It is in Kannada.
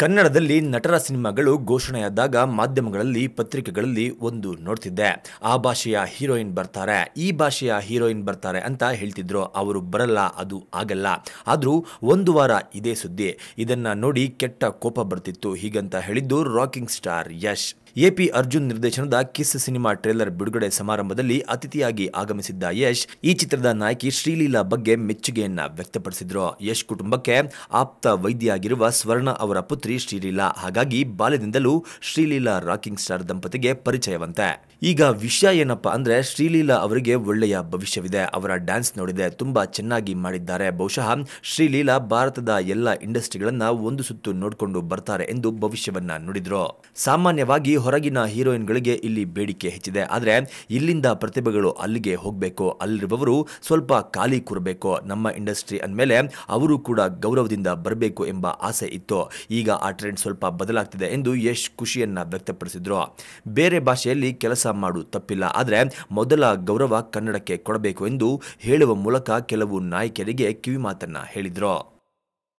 ಕನ್ನಡದಲ್ಲಿ ನಟರ ಸಿನಿಮಾಗಳು ಘೋಷಣೆಯಾದಾಗ ಮಾಧ್ಯಮಗಳಲ್ಲಿ ಪತ್ರಿಕೆಗಳಲ್ಲಿ ಒಂದು ನೋಡ್ತಿದ್ದೆ ಆ ಭಾಷೆಯ ಹೀರೋಯಿನ್ ಬರ್ತಾರೆ ಈ ಭಾಷೆಯ ಹೀರೋಯಿನ್ ಬರ್ತಾರೆ ಅಂತ ಹೇಳ್ತಿದ್ರು ಅವರು ಬರಲ್ಲ ಅದು ಆಗಲ್ಲ ಆದರೂ ಒಂದು ವಾರ ಇದೇ ಸುದ್ದಿ ಇದನ್ನು ನೋಡಿ ಕೆಟ್ಟ ಕೋಪ ಬರ್ತಿತ್ತು ಹೀಗಂತ ಹೇಳಿದ್ದು ರಾಕಿಂಗ್ ಸ್ಟಾರ್ ಯಶ್ ಎಪಿ ಅರ್ಜುನ್ ನಿರ್ದೇಶನದ ಕಿಸ್ ಸಿನಿಮಾ ಟ್ರೇಲರ್ ಬಿಡುಗಡೆ ಸಮಾರಂಭದಲ್ಲಿ ಅತಿಥಿಯಾಗಿ ಆಗಮಿಸಿದ್ದ ಯಶ್ ಈ ಚಿತ್ರದ ನಾಯಕಿ ಶ್ರೀಲೀಲಾ ಬಗ್ಗೆ ಮೆಚ್ಚುಗೆಯನ್ನ ವ್ಯಕ್ತಪಡಿಸಿದ್ರು ಯಶ್ ಕುಟುಂಬಕ್ಕೆ ಆಪ್ತ ವೈದ್ಯಾಗಿರುವ ಸ್ವರ್ಣ ಅವರ ಪುತ್ರಿ ಶ್ರೀಲೀಲಾ ಹಾಗಾಗಿ ಬಾಲ್ಯದಿಂದಲೂ ಶ್ರೀಲೀಲಾ ರಾಕಿಂಗ್ ಸ್ಟಾರ್ ದಂಪತಿಗೆ ಪರಿಚಯವಂತೆ ಈಗ ವಿಷಯ ಏನಪ್ಪ ಅಂದ್ರೆ ಶ್ರೀಲೀಲಾ ಅವರಿಗೆ ಒಳ್ಳೆಯ ಭವಿಷ್ಯವಿದೆ ಅವರ ಡ್ಯಾನ್ಸ್ ನೋಡಿದೆ ತುಂಬಾ ಚೆನ್ನಾಗಿ ಮಾಡಿದ್ದಾರೆ ಬಹುಶಃ ಶ್ರೀಲೀಲಾ ಭಾರತದ ಎಲ್ಲ ಇಂಡಸ್ಟ್ರಿಗಳನ್ನ ಒಂದು ಸುತ್ತು ನೋಡಿಕೊಂಡು ಬರ್ತಾರೆ ಎಂದು ಭವಿಷ್ಯವನ್ನ ನುಡಿದ್ರು ಸಾಮಾನ್ಯವಾಗಿ ಹೊರಗಿನ ಹೀರೋಯಿನ್ಗಳಿಗೆ ಇಲ್ಲಿ ಬೇಡಿಕೆ ಹೆಚ್ಚಿದೆ ಆದರೆ ಇಲ್ಲಿಂದ ಪ್ರತಿಭೆಗಳು ಅಲ್ಲಿಗೆ ಹೋಗಬೇಕು ಅಲ್ಲಿರುವವರು ಸ್ವಲ್ಪ ಖಾಲಿ ಕೂರಬೇಕು ನಮ್ಮ ಇಂಡಸ್ಟ್ರಿ ಅಂದಮೇಲೆ ಅವರು ಕೂಡ ಗೌರವದಿಂದ ಬರಬೇಕು ಎಂಬ ಆಸೆ ಇತ್ತು ಈಗ ಆ ಟ್ರೆಂಡ್ ಸ್ವಲ್ಪ ಬದಲಾಗ್ತಿದೆ ಎಂದು ಯಶ್ ಖುಷಿಯನ್ನು ವ್ಯಕ್ತಪಡಿಸಿದರು ಬೇರೆ ಭಾಷೆಯಲ್ಲಿ ಕೆಲಸ ಮಾಡು ತಪ್ಪಿಲ್ಲ ಆದರೆ ಮೊದಲ ಗೌರವ ಕನ್ನಡಕ್ಕೆ ಕೊಡಬೇಕು ಎಂದು ಹೇಳುವ ಮೂಲಕ ಕೆಲವು ನಾಯಕರಿಗೆ ಕಿವಿಮಾತನ್ನು ಹೇಳಿದರು